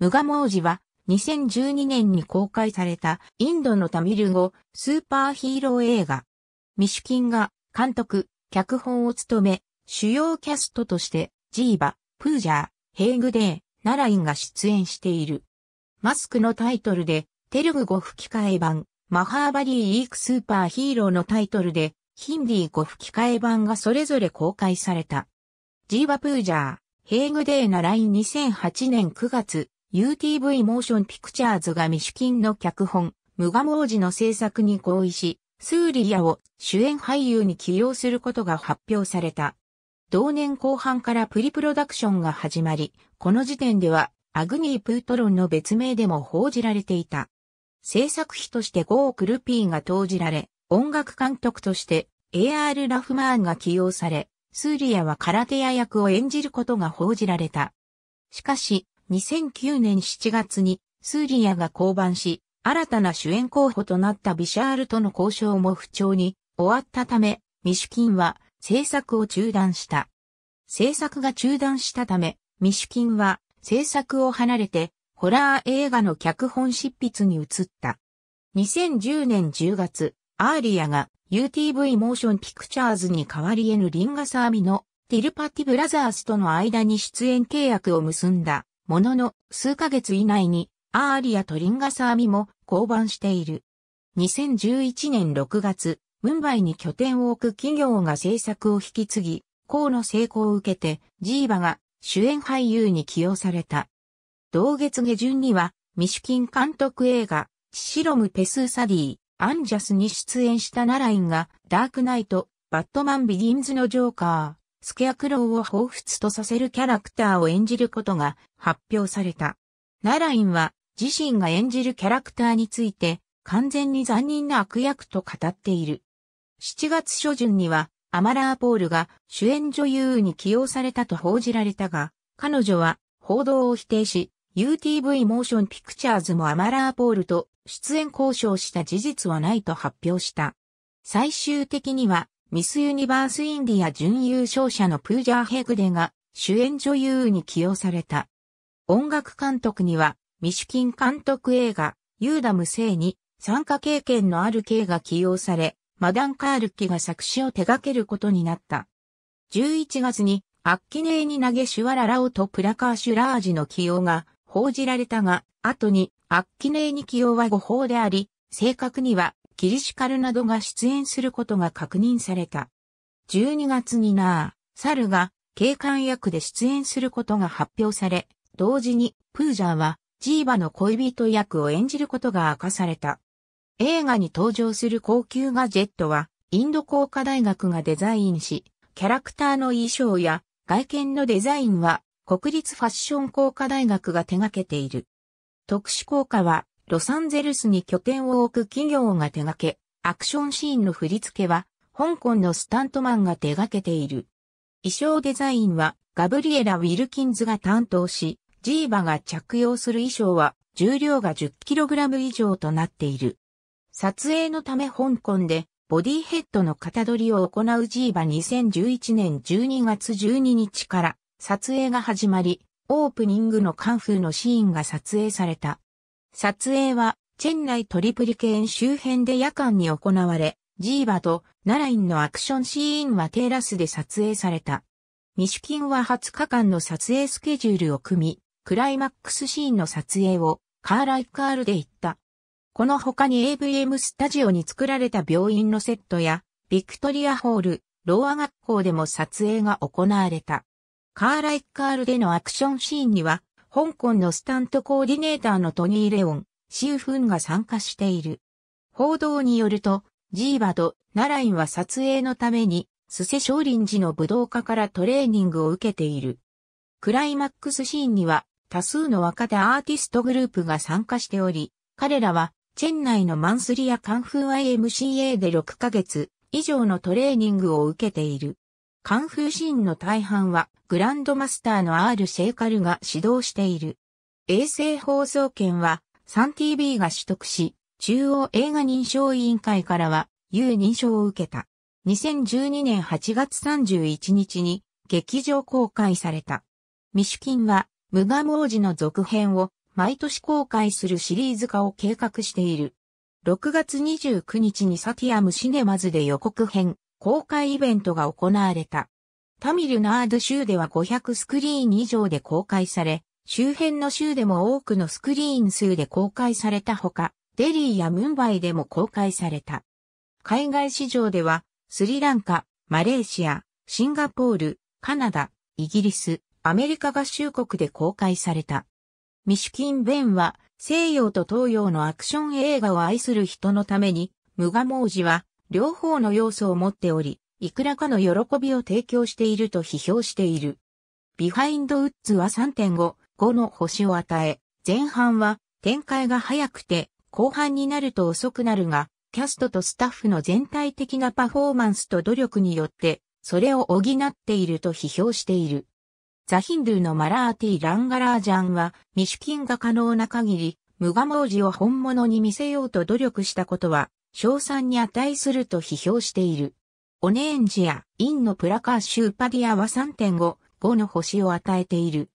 ムガモージは2012年に公開されたインドのタミル語スーパーヒーロー映画。ミシュキンが監督、脚本を務め、主要キャストとしてジーバ、プージャー、ヘイグデー、ナラインが出演している。マスクのタイトルでテルグ語吹き替え版、マハーバリー・イークスーパーヒーローのタイトルでヒンディー語吹き替え版がそれぞれ公開された。ジーバ・プージャー、ヘイグデーナライン2008年9月、UTV モーションピクチャーズがミシュキンの脚本、ムガモ王子の制作に合意し、スーリアを主演俳優に起用することが発表された。同年後半からプリプロダクションが始まり、この時点ではアグニー・プートロンの別名でも報じられていた。制作費として5億ルピーが投じられ、音楽監督として AR ラフマーンが起用され、スーリアは空手屋役を演じることが報じられた。しかし、2009年7月にスーリアが降板し、新たな主演候補となったビシャールとの交渉も不調に終わったため、ミシュキンは制作を中断した。制作が中断したため、ミシュキンは制作を離れて、ホラー映画の脚本執筆に移った。2010年10月、アーリアが UTV モーションピクチャーズに代わり得ぬリンガサーミのティルパティブラザースとの間に出演契約を結んだ。ものの数ヶ月以内にアーリアとリンガサーミも降板している。2011年6月、ムンバイに拠点を置く企業が制作を引き継ぎ、項の成功を受けてジーバが主演俳優に起用された。同月下旬には、ミシュキン監督映画、シロム・ペスーサディ、アンジャスに出演したナラインが、ダークナイト、バットマン・ビギンズのジョーカー。スケアクローを彷彿とさせるキャラクターを演じることが発表された。ナラインは自身が演じるキャラクターについて完全に残忍な悪役と語っている。7月初旬にはアマラー・ポールが主演女優に起用されたと報じられたが、彼女は報道を否定し、UTV モーションピクチャーズもアマラー・ポールと出演交渉した事実はないと発表した。最終的にはミスユニバースインディア準優勝者のプージャー・ヘグデが主演女優に起用された。音楽監督には、ミシュキン監督映画、ユーダム星に参加経験のある K が起用され、マダン・カールキが作詞を手掛けることになった。11月に、アッキネーに投げシュワララオとプラカーシュラージの起用が報じられたが、後に、アッキネーに起用は誤報であり、正確には、キリシカルなどが出演することが確認された。12月にナー、サルが警官役で出演することが発表され、同時にプージャーはジーバの恋人役を演じることが明かされた。映画に登場する高級ガジェットは、インド工科大学がデザインし、キャラクターの衣装や外見のデザインは、国立ファッション工科大学が手掛けている。特殊効果は、ロサンゼルスに拠点を置く企業が手掛け、アクションシーンの振り付けは、香港のスタントマンが手掛けている。衣装デザインは、ガブリエラ・ウィルキンズが担当し、ジーバが着用する衣装は、重量が 10kg 以上となっている。撮影のため香港で、ボディヘッドの型取りを行うジーバ2011年12月12日から撮影が始まり、オープニングのカンフーのシーンが撮影された。撮影は、チェン内トリプリケーン周辺で夜間に行われ、ジーバとナラインのアクションシーンはテラスで撮影された。ミシュキンは20日間の撮影スケジュールを組み、クライマックスシーンの撮影をカーライカールで行った。この他に AVM スタジオに作られた病院のセットや、ビクトリアホール、ローア学校でも撮影が行われた。カーライカールでのアクションシーンには、香港のスタントコーディネーターのトニー・レオン、シウフンが参加している。報道によると、ジーバとナラインは撮影のために、スセ少林寺の武道家からトレーニングを受けている。クライマックスシーンには、多数の若手アーティストグループが参加しており、彼らは、チェン内のマンスリアカンフー IMCA で6ヶ月以上のトレーニングを受けている。カンフーシーンの大半はグランドマスターの R シェイカルが指導している。衛星放送権はサン TV が取得し、中央映画認証委員会からは U 認証を受けた。2012年8月31日に劇場公開された。ミシュキンはムガム王子の続編を毎年公開するシリーズ化を計画している。6月29日にサティアムシネマズで予告編、公開イベントが行われた。タミルナード州では500スクリーン以上で公開され、周辺の州でも多くのスクリーン数で公開されたほか、デリーやムンバイでも公開された。海外市場では、スリランカ、マレーシア、シンガポール、カナダ、イギリス、アメリカ合衆国で公開された。ミシュキン・ベンは、西洋と東洋のアクション映画を愛する人のために、ムガモージは、両方の要素を持っており、いくらかの喜びを提供していると批評している。ビハインドウッズは3.5、5の星を与え、前半は展開が早くて、後半になると遅くなるが、キャストとスタッフの全体的なパフォーマンスと努力によって、それを補っていると批評している。ザ・ヒンドゥーのマラーティ・ランガラージャンは、未主金が可能な限り、無我文字を本物に見せようと努力したことは、賞賛に値すると批評している。オネエンジやインのプラカーシューパディアは3.5、5の星を与えている。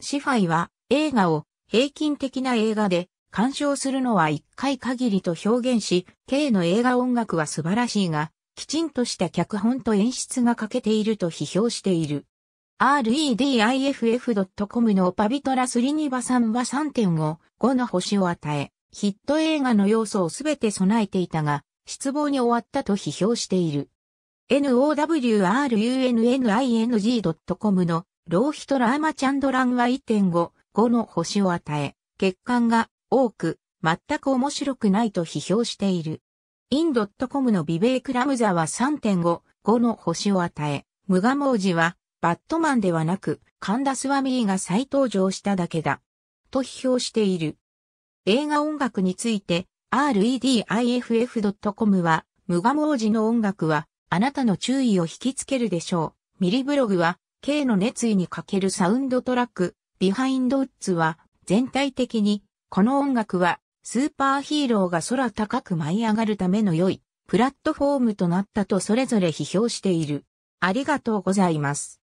シファイは映画を平均的な映画で鑑賞するのは1回限りと表現し、K の映画音楽は素晴らしいが、きちんとした脚本と演出が欠けていると批評している。rediff.com のパビトラスリニバさんは3.5、5の星を与え、ヒット映画の要素をすべて備えていたが、失望に終わったと批評している。nowrunning.com のローヒトラーマチャンドランは1.5の星を与え、欠陥が多く、全く面白くないと批評している。in.com のビベイクラムザは3.5の星を与え、ムガモージはバットマンではなく、カンダスワミーが再登場しただけだ。と批評している。映画音楽について rediff.com は無我王子の音楽はあなたの注意を引きつけるでしょう。ミリブログは K の熱意に欠けるサウンドトラックビハインドウッズは全体的にこの音楽はスーパーヒーローが空高く舞い上がるための良いプラットフォームとなったとそれぞれ批評している。ありがとうございます。